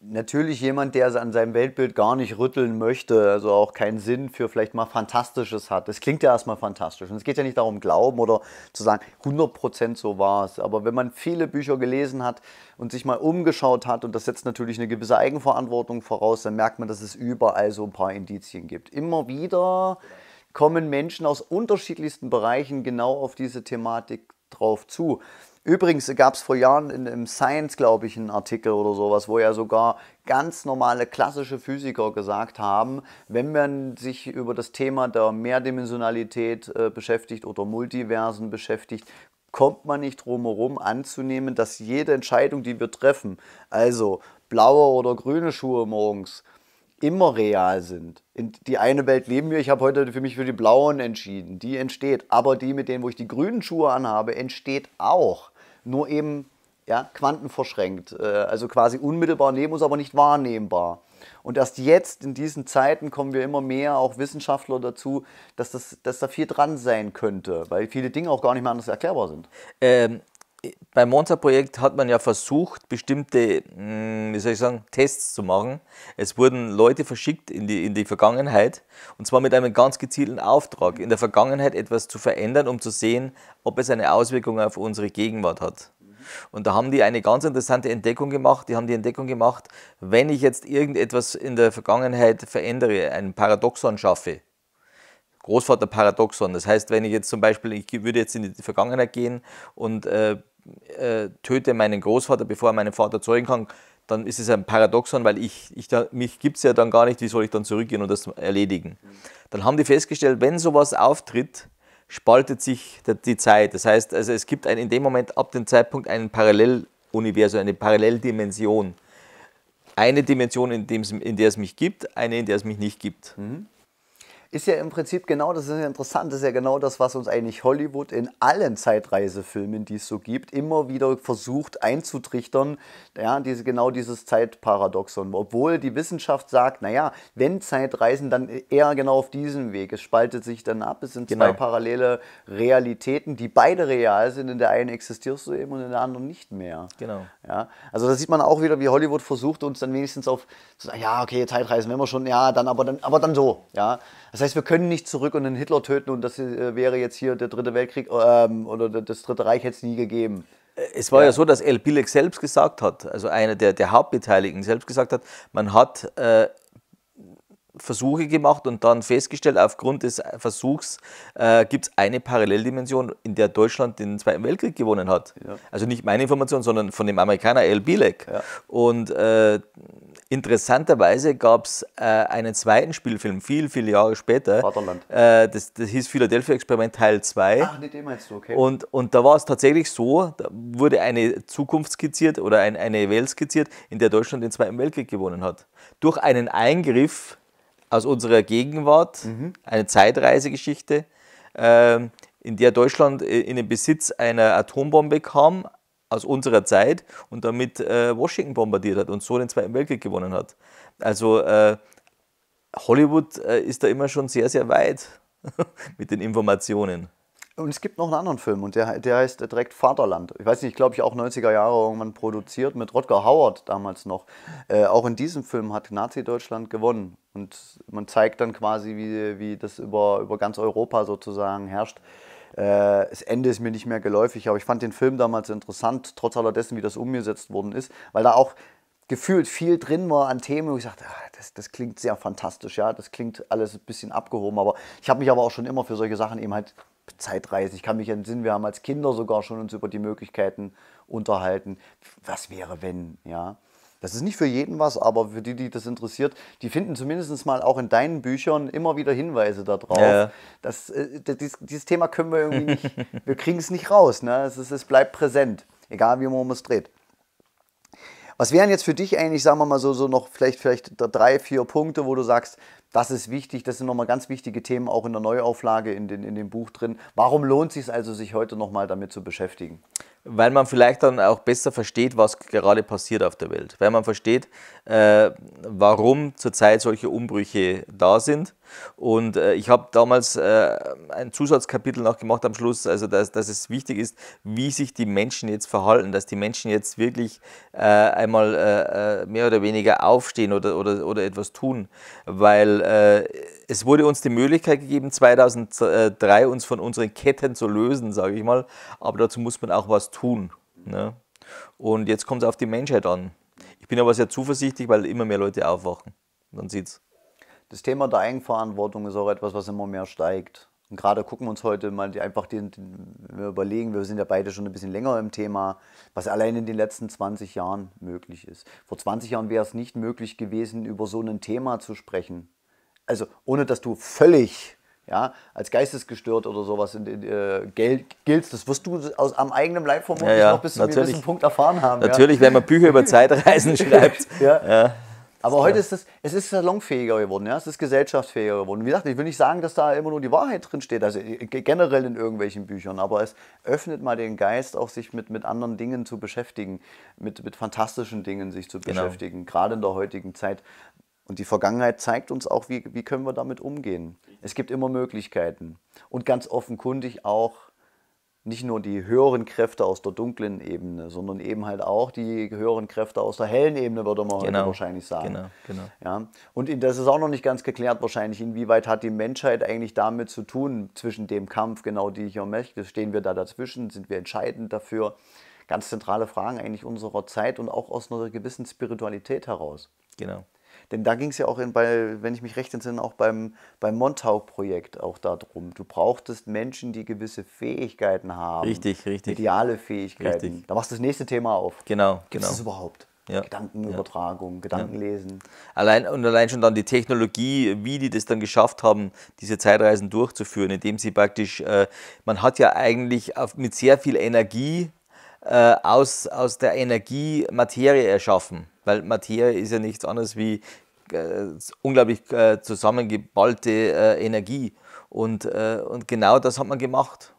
natürlich jemand, der an seinem Weltbild gar nicht rütteln möchte, also auch keinen Sinn für vielleicht mal Fantastisches hat. Das klingt ja erstmal fantastisch. Und es geht ja nicht darum, glauben oder zu sagen, 100% so war es. Aber wenn man viele Bücher gelesen hat und sich mal umgeschaut hat, und das setzt natürlich eine gewisse Eigenverantwortung voraus, dann merkt man, dass es überall so ein paar Indizien gibt. Immer wieder kommen Menschen aus unterschiedlichsten Bereichen genau auf diese Thematik drauf zu. Übrigens gab es vor Jahren in, im Science, glaube ich, einen Artikel oder sowas, wo ja sogar ganz normale klassische Physiker gesagt haben, wenn man sich über das Thema der Mehrdimensionalität äh, beschäftigt oder Multiversen beschäftigt, kommt man nicht drum herum anzunehmen, dass jede Entscheidung, die wir treffen, also blaue oder grüne Schuhe morgens, immer real sind. In die eine Welt leben wir. Ich habe heute für mich für die blauen entschieden. Die entsteht. Aber die, mit denen, wo ich die grünen Schuhe anhabe, entsteht auch. Nur eben ja, quantenverschränkt. Äh, also quasi unmittelbar neben uns, aber nicht wahrnehmbar. Und erst jetzt, in diesen Zeiten, kommen wir immer mehr, auch Wissenschaftler, dazu, dass, das, dass da viel dran sein könnte, weil viele Dinge auch gar nicht mehr anders erklärbar sind. Ähm, beim Monza-Projekt hat man ja versucht, bestimmte, hm, wie soll ich sagen, Tests zu machen. Es wurden Leute verschickt in die, in die Vergangenheit und zwar mit einem ganz gezielten Auftrag, in der Vergangenheit etwas zu verändern, um zu sehen, ob es eine Auswirkung auf unsere Gegenwart hat. Und da haben die eine ganz interessante Entdeckung gemacht. Die haben die Entdeckung gemacht, wenn ich jetzt irgendetwas in der Vergangenheit verändere, ein Paradoxon schaffe, Großvater-Paradoxon. Das heißt, wenn ich jetzt zum Beispiel, ich würde jetzt in die Vergangenheit gehen und äh, äh, töte meinen Großvater, bevor er meinen Vater zeugen kann, dann ist es ein Paradoxon, weil ich, ich da, mich gibt es ja dann gar nicht, wie soll ich dann zurückgehen und das erledigen. Dann haben die festgestellt, wenn sowas auftritt, spaltet sich die Zeit. Das heißt, also es gibt ein, in dem Moment ab dem Zeitpunkt ein Paralleluniversum, eine Paralleldimension. Eine Dimension, in, in der es mich gibt, eine, in der es mich nicht gibt. Mhm ist ja im Prinzip genau, das ist ja interessant, das ist ja genau das, was uns eigentlich Hollywood in allen Zeitreisefilmen, die es so gibt, immer wieder versucht einzutrichtern, ja, diese, genau dieses Zeitparadoxon. Obwohl die Wissenschaft sagt, naja, wenn Zeitreisen, dann eher genau auf diesem Weg. Es spaltet sich dann ab, es sind genau. zwei parallele Realitäten, die beide real sind. In der einen existierst du eben und in der anderen nicht mehr. Genau. Ja, also da sieht man auch wieder, wie Hollywood versucht, uns dann wenigstens auf, ja, okay, Zeitreisen, wenn wir schon, ja, dann aber dann, aber dann so, ja. Das heißt, wir können nicht zurück und den Hitler töten und das äh, wäre jetzt hier der Dritte Weltkrieg ähm, oder das Dritte Reich hätte es nie gegeben. Es war ja. ja so, dass El Bilek selbst gesagt hat, also einer der, der Hauptbeteiligten selbst gesagt hat, man hat äh, Versuche gemacht und dann festgestellt, aufgrund des Versuchs äh, gibt es eine Paralleldimension, in der Deutschland den Zweiten Weltkrieg gewonnen hat. Ja. Also nicht meine Information, sondern von dem Amerikaner El Bilek. Ja. Und äh, Interessanterweise gab es äh, einen zweiten Spielfilm, viel, viele Jahre später. Vaterland. Äh, das, das hieß Philadelphia Experiment Teil 2. Ach, nicht den meinst du, okay. Und, und da war es tatsächlich so, da wurde eine Zukunft skizziert oder ein, eine Welt skizziert, in der Deutschland den Zweiten Weltkrieg gewonnen hat. Durch einen Eingriff aus unserer Gegenwart, mhm. eine Zeitreisegeschichte, äh, in der Deutschland äh, in den Besitz einer Atombombe kam, aus unserer Zeit und damit äh, Washington bombardiert hat und so den Zweiten Weltkrieg gewonnen hat. Also äh, Hollywood äh, ist da immer schon sehr, sehr weit mit den Informationen. Und es gibt noch einen anderen Film und der, der heißt äh, direkt Vaterland. Ich weiß nicht, glaube ich auch 90er Jahre irgendwann produziert mit Rodger Howard damals noch. Äh, auch in diesem Film hat Nazi-Deutschland gewonnen und man zeigt dann quasi, wie, wie das über, über ganz Europa sozusagen herrscht. Äh, das Ende ist mir nicht mehr geläufig, aber ich fand den Film damals interessant, trotz aller dessen, wie das umgesetzt worden ist, weil da auch gefühlt viel drin war an Themen, wo ich sagte, ah, das, das, klingt sehr fantastisch, ja, das klingt alles ein bisschen abgehoben, aber ich habe mich aber auch schon immer für solche Sachen eben halt Zeitreisen. Ich kann mich entsinnen, wir haben als Kinder sogar schon uns über die Möglichkeiten unterhalten. Was wäre, wenn, ja? Das ist nicht für jeden was, aber für die, die das interessiert, die finden zumindest mal auch in deinen Büchern immer wieder Hinweise darauf. Ja. Dass, äh, das, dieses Thema können wir irgendwie nicht, wir kriegen es nicht raus. Ne? Es, ist, es bleibt präsent, egal wie man es dreht. Was wären jetzt für dich eigentlich, sagen wir mal so, so noch vielleicht, vielleicht drei, vier Punkte, wo du sagst, das ist wichtig, das sind nochmal ganz wichtige Themen auch in der Neuauflage in, den, in dem Buch drin. Warum lohnt es sich also, sich heute nochmal damit zu beschäftigen? Weil man vielleicht dann auch besser versteht, was gerade passiert auf der Welt. Weil man versteht, äh, warum zurzeit solche Umbrüche da sind. Und äh, ich habe damals äh, ein Zusatzkapitel noch gemacht am Schluss, also dass, dass es wichtig ist, wie sich die Menschen jetzt verhalten, dass die Menschen jetzt wirklich äh, einmal äh, äh, mehr oder weniger aufstehen oder, oder, oder etwas tun. Weil äh, es wurde uns die Möglichkeit gegeben, 2003 uns von unseren Ketten zu lösen, sage ich mal. Aber dazu muss man auch was tun. Ne? Und jetzt kommt es auf die Menschheit an. Ich bin aber sehr zuversichtlich, weil immer mehr Leute aufwachen. Man sieht's. Das Thema der Eigenverantwortung ist auch etwas, was immer mehr steigt. Und gerade gucken wir uns heute mal die, einfach den, den, wir überlegen, wir sind ja beide schon ein bisschen länger im Thema, was allein in den letzten 20 Jahren möglich ist. Vor 20 Jahren wäre es nicht möglich gewesen, über so ein Thema zu sprechen also ohne dass du völlig ja, als geistesgestört oder sowas in, in, äh, giltst. Das wirst du aus, am eigenen Leib vermutlich ja, ja, noch bis zu einem gewissen Punkt erfahren haben. Natürlich, ja. wenn man Bücher über Zeitreisen schreibt. ja. Aber heute ist das, es ist salonfähiger geworden, ja? es ist gesellschaftsfähiger geworden. Wie gesagt, ich will nicht sagen, dass da immer nur die Wahrheit drinsteht, also äh, generell in irgendwelchen Büchern, aber es öffnet mal den Geist, auch sich mit, mit anderen Dingen zu beschäftigen, mit, mit fantastischen Dingen sich zu genau. beschäftigen, gerade in der heutigen Zeit und die Vergangenheit zeigt uns auch, wie, wie können wir damit umgehen. Es gibt immer Möglichkeiten. Und ganz offenkundig auch nicht nur die höheren Kräfte aus der dunklen Ebene, sondern eben halt auch die höheren Kräfte aus der hellen Ebene, würde man genau. heute wahrscheinlich sagen. Genau, genau. Ja? Und das ist auch noch nicht ganz geklärt wahrscheinlich, inwieweit hat die Menschheit eigentlich damit zu tun, zwischen dem Kampf, genau die ich hier möchte, stehen wir da dazwischen, sind wir entscheidend dafür? Ganz zentrale Fragen eigentlich unserer Zeit und auch aus einer gewissen Spiritualität heraus. Genau. Denn da ging es ja auch, in, bei, wenn ich mich recht entsinne, auch beim, beim Montau-Projekt auch darum. Du brauchtest Menschen, die gewisse Fähigkeiten haben. Richtig, richtig. Ideale Fähigkeiten. Richtig. Da machst du das nächste Thema auf. Genau, Gibt es genau. überhaupt? Ja. Gedankenübertragung, ja. Gedankenlesen. Allein und allein schon dann die Technologie, wie die das dann geschafft haben, diese Zeitreisen durchzuführen, indem sie praktisch, äh, man hat ja eigentlich auf, mit sehr viel Energie äh, aus, aus der Energie Materie erschaffen weil Materie ist ja nichts anderes wie äh, unglaublich äh, zusammengeballte äh, Energie. Und, äh, und genau das hat man gemacht.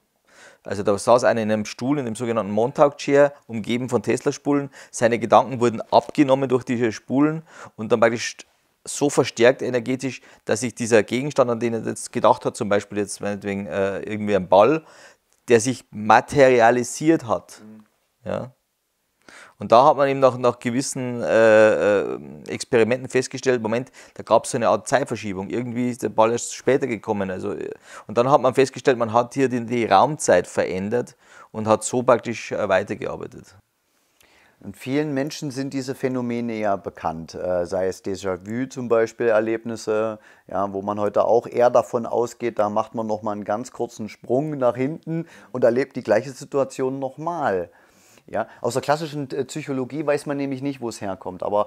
Also da saß einer in einem Stuhl, in dem sogenannten Montauk-Chair, umgeben von Tesla-Spulen. Seine Gedanken wurden abgenommen durch diese Spulen und dann praktisch so verstärkt energetisch, dass sich dieser Gegenstand, an den er jetzt gedacht hat, zum Beispiel jetzt meinetwegen äh, irgendwie ein Ball, der sich materialisiert hat. Mhm. Ja? Und da hat man eben nach, nach gewissen äh, äh Experimenten festgestellt, Moment, da gab es so eine Art Zeitverschiebung. Irgendwie ist der Ball erst später gekommen. Also, äh, und dann hat man festgestellt, man hat hier die, die Raumzeit verändert und hat so praktisch äh, weitergearbeitet. Und vielen Menschen sind diese Phänomene ja bekannt, sei es Déjà-vu zum Beispiel Erlebnisse, ja, wo man heute auch eher davon ausgeht, da macht man nochmal einen ganz kurzen Sprung nach hinten und erlebt die gleiche Situation nochmal. Ja? Aus der klassischen äh, Psychologie weiß man nämlich nicht, wo es herkommt. Aber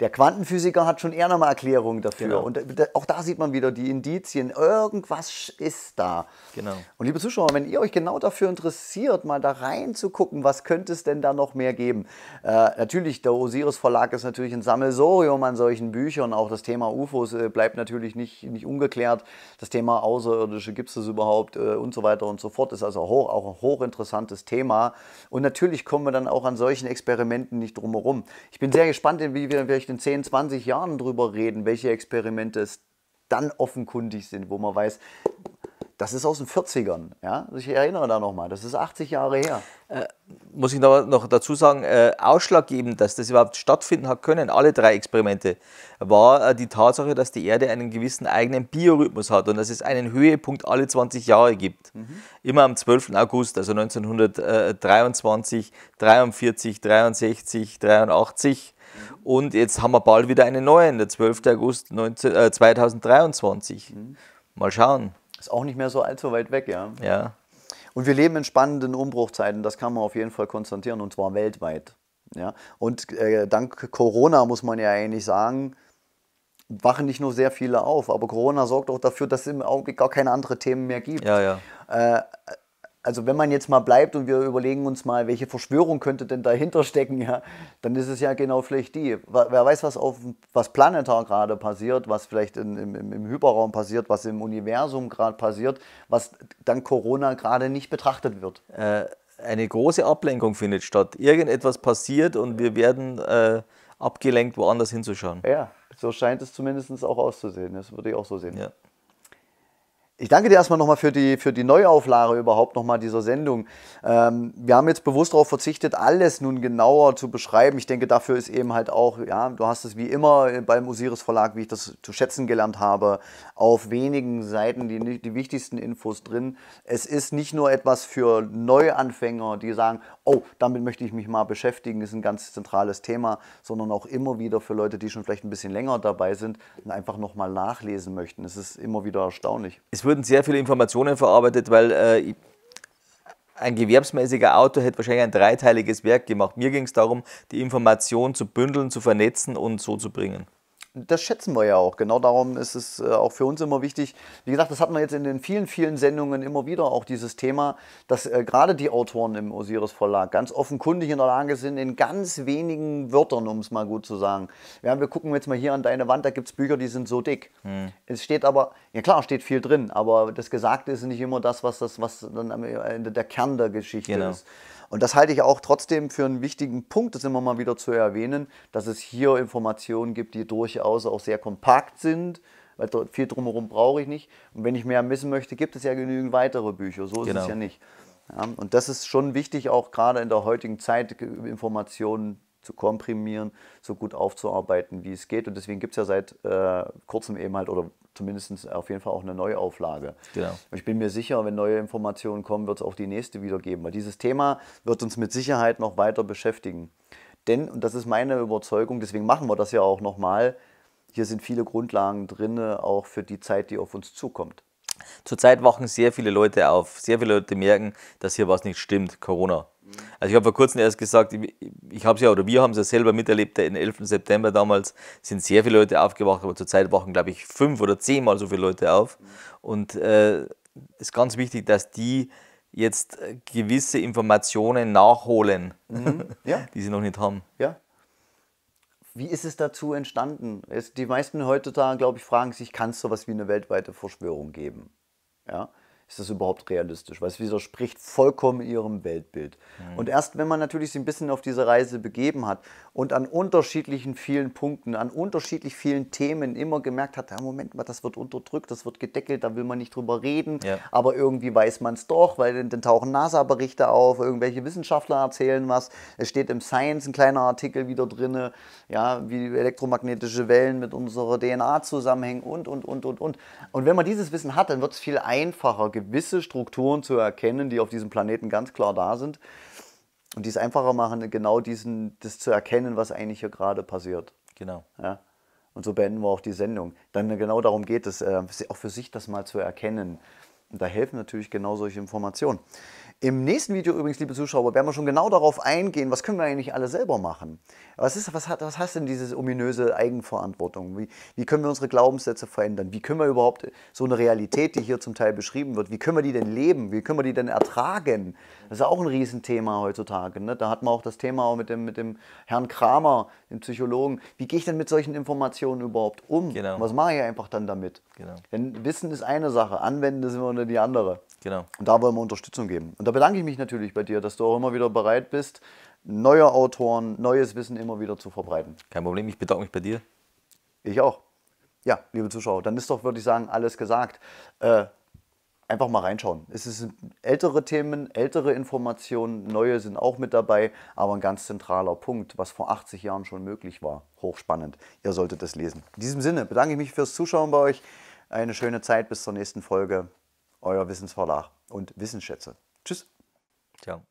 der Quantenphysiker hat schon eher noch mal Erklärungen dafür. Genau. Und äh, auch da sieht man wieder die Indizien. Irgendwas ist da. Genau. Und liebe Zuschauer, wenn ihr euch genau dafür interessiert, mal da reinzugucken, was könnte es denn da noch mehr geben? Äh, natürlich, der Osiris Verlag ist natürlich ein Sammelsorium an solchen Büchern. Auch das Thema UFOs äh, bleibt natürlich nicht, nicht ungeklärt. Das Thema Außerirdische, gibt es das überhaupt äh, und so weiter und so fort, ist also hoch, auch ein hochinteressantes Thema. Und natürlich kommen wir dann auch an solchen Experimenten nicht drumherum. Ich bin sehr gespannt, wie wir vielleicht in 10, 20 Jahren drüber reden, welche Experimente es dann offenkundig sind, wo man weiß, das ist aus den 40ern. Ja? Also ich erinnere da nochmal, das ist 80 Jahre her. Äh, muss ich noch, noch dazu sagen, äh, ausschlaggebend, dass das überhaupt stattfinden hat können, alle drei Experimente, war äh, die Tatsache, dass die Erde einen gewissen eigenen Biorhythmus hat und dass es einen Höhepunkt alle 20 Jahre gibt. Mhm. Immer am 12. August, also 1923, 43, 63, 83 und jetzt haben wir bald wieder eine neue, der 12. August 19, äh, 2023. Mhm. Mal schauen. Ist auch nicht mehr so allzu weit weg, ja. Ja. Und wir leben in spannenden Umbruchzeiten, das kann man auf jeden Fall konstatieren, und zwar weltweit. Ja? Und äh, dank Corona muss man ja eigentlich sagen, wachen nicht nur sehr viele auf, aber Corona sorgt auch dafür, dass es im Augenblick gar keine anderen Themen mehr gibt. Ja, ja. Äh, also wenn man jetzt mal bleibt und wir überlegen uns mal, welche Verschwörung könnte denn dahinter stecken, ja, dann ist es ja genau vielleicht die. Wer weiß, was auf was planetar gerade passiert, was vielleicht in, im, im Hyperraum passiert, was im Universum gerade passiert, was dank Corona gerade nicht betrachtet wird. Äh, eine große Ablenkung findet statt. Irgendetwas passiert und wir werden äh, abgelenkt, woanders hinzuschauen. Ja, so scheint es zumindest auch auszusehen. Das würde ich auch so sehen. Ja. Ich danke dir erstmal nochmal für die, für die Neuauflage überhaupt nochmal dieser Sendung. Ähm, wir haben jetzt bewusst darauf verzichtet, alles nun genauer zu beschreiben. Ich denke, dafür ist eben halt auch, ja, du hast es wie immer beim Osiris Verlag, wie ich das zu schätzen gelernt habe, auf wenigen Seiten die, die wichtigsten Infos drin. Es ist nicht nur etwas für Neuanfänger, die sagen, oh, damit möchte ich mich mal beschäftigen, ist ein ganz zentrales Thema, sondern auch immer wieder für Leute, die schon vielleicht ein bisschen länger dabei sind und einfach nochmal nachlesen möchten. Es ist immer wieder erstaunlich. Es es würden sehr viele Informationen verarbeitet, weil äh, ein gewerbsmäßiger Autor hätte wahrscheinlich ein dreiteiliges Werk gemacht. Mir ging es darum, die Informationen zu bündeln, zu vernetzen und so zu bringen das schätzen wir ja auch. Genau darum ist es äh, auch für uns immer wichtig. Wie gesagt, das hatten wir jetzt in den vielen, vielen Sendungen immer wieder auch dieses Thema, dass äh, gerade die Autoren im Osiris Verlag ganz offenkundig in der Lage sind, in ganz wenigen Wörtern, um es mal gut zu sagen. Ja, wir gucken jetzt mal hier an deine Wand, da gibt es Bücher, die sind so dick. Hm. Es steht aber, ja klar, steht viel drin, aber das Gesagte ist nicht immer das, was, das, was dann der Kern der Geschichte genau. ist. Und das halte ich auch trotzdem für einen wichtigen Punkt, das immer mal wieder zu erwähnen, dass es hier Informationen gibt, die durchaus auch sehr kompakt sind, weil viel drumherum brauche ich nicht. Und wenn ich mehr wissen möchte, gibt es ja genügend weitere Bücher. So ist genau. es ja nicht. Ja, und das ist schon wichtig, auch gerade in der heutigen Zeit äh, Informationen zu komprimieren, so gut aufzuarbeiten, wie es geht. Und deswegen gibt es ja seit äh, kurzem eben halt, oder zumindest auf jeden Fall auch eine Neuauflage. Genau. Ich bin mir sicher, wenn neue Informationen kommen, wird es auch die nächste wieder geben, weil dieses Thema wird uns mit Sicherheit noch weiter beschäftigen. Denn, und das ist meine Überzeugung, deswegen machen wir das ja auch nochmal, hier sind viele Grundlagen drin, auch für die Zeit, die auf uns zukommt. Zurzeit wachen sehr viele Leute auf. Sehr viele Leute merken, dass hier was nicht stimmt. Corona, also ich habe vor kurzem erst gesagt, ich, ich habe es ja oder wir haben es ja selber miterlebt, den 11. September damals sind sehr viele Leute aufgewacht, aber zurzeit wachen, glaube ich, fünf oder zehnmal so viele Leute auf. Und es äh, ist ganz wichtig, dass die jetzt äh, gewisse Informationen nachholen, mhm. ja. die sie noch nicht haben. Ja. Wie ist es dazu entstanden? Die meisten heutzutage, glaube ich, fragen sich, kann es sowas wie eine weltweite Verschwörung geben? Ja ist das überhaupt realistisch? Weil es widerspricht vollkommen ihrem Weltbild. Mhm. Und erst wenn man natürlich sich ein bisschen auf diese Reise begeben hat und an unterschiedlichen vielen Punkten, an unterschiedlich vielen Themen immer gemerkt hat, ja, Moment mal, das wird unterdrückt, das wird gedeckelt, da will man nicht drüber reden, ja. aber irgendwie weiß man es doch, weil dann tauchen NASA-Berichte auf, irgendwelche Wissenschaftler erzählen was, es steht im Science ein kleiner Artikel wieder drin, ja, wie elektromagnetische Wellen mit unserer DNA zusammenhängen und, und, und, und, und. Und wenn man dieses Wissen hat, dann wird es viel einfacher gewisse Strukturen zu erkennen, die auf diesem Planeten ganz klar da sind und die es einfacher machen, genau diesen, das zu erkennen, was eigentlich hier gerade passiert. Genau. Ja? Und so beenden wir auch die Sendung. Dann genau darum geht es, äh, auch für sich das mal zu erkennen. Und da helfen natürlich genau solche Informationen. Im nächsten Video übrigens, liebe Zuschauer, werden wir schon genau darauf eingehen, was können wir eigentlich alle selber machen? Was, ist, was, hat, was heißt denn diese ominöse Eigenverantwortung? Wie, wie können wir unsere Glaubenssätze verändern? Wie können wir überhaupt äh, so eine Realität, die hier zum Teil beschrieben wird, wie können wir die denn leben? Wie können wir die denn ertragen? Das ist auch ein Riesenthema heutzutage. Ne? Da hat man auch das Thema mit dem, mit dem Herrn Kramer, dem Psychologen. Wie gehe ich denn mit solchen Informationen überhaupt um? Genau. Was mache ich einfach dann damit? Genau. Denn Wissen ist eine Sache, Anwenden ist immer die andere. Genau. Und da wollen wir Unterstützung geben. Und da bedanke ich mich natürlich bei dir, dass du auch immer wieder bereit bist, neue Autoren, neues Wissen immer wieder zu verbreiten. Kein Problem, ich bedanke mich bei dir. Ich auch. Ja, liebe Zuschauer, dann ist doch, würde ich sagen, alles gesagt. Äh, einfach mal reinschauen. Es sind ältere Themen, ältere Informationen, neue sind auch mit dabei, aber ein ganz zentraler Punkt, was vor 80 Jahren schon möglich war. Hochspannend. Ihr solltet es lesen. In diesem Sinne bedanke ich mich fürs Zuschauen bei euch. Eine schöne Zeit bis zur nächsten Folge. Euer Wissensverlag und Wissensschätze. Tschüss. Ciao.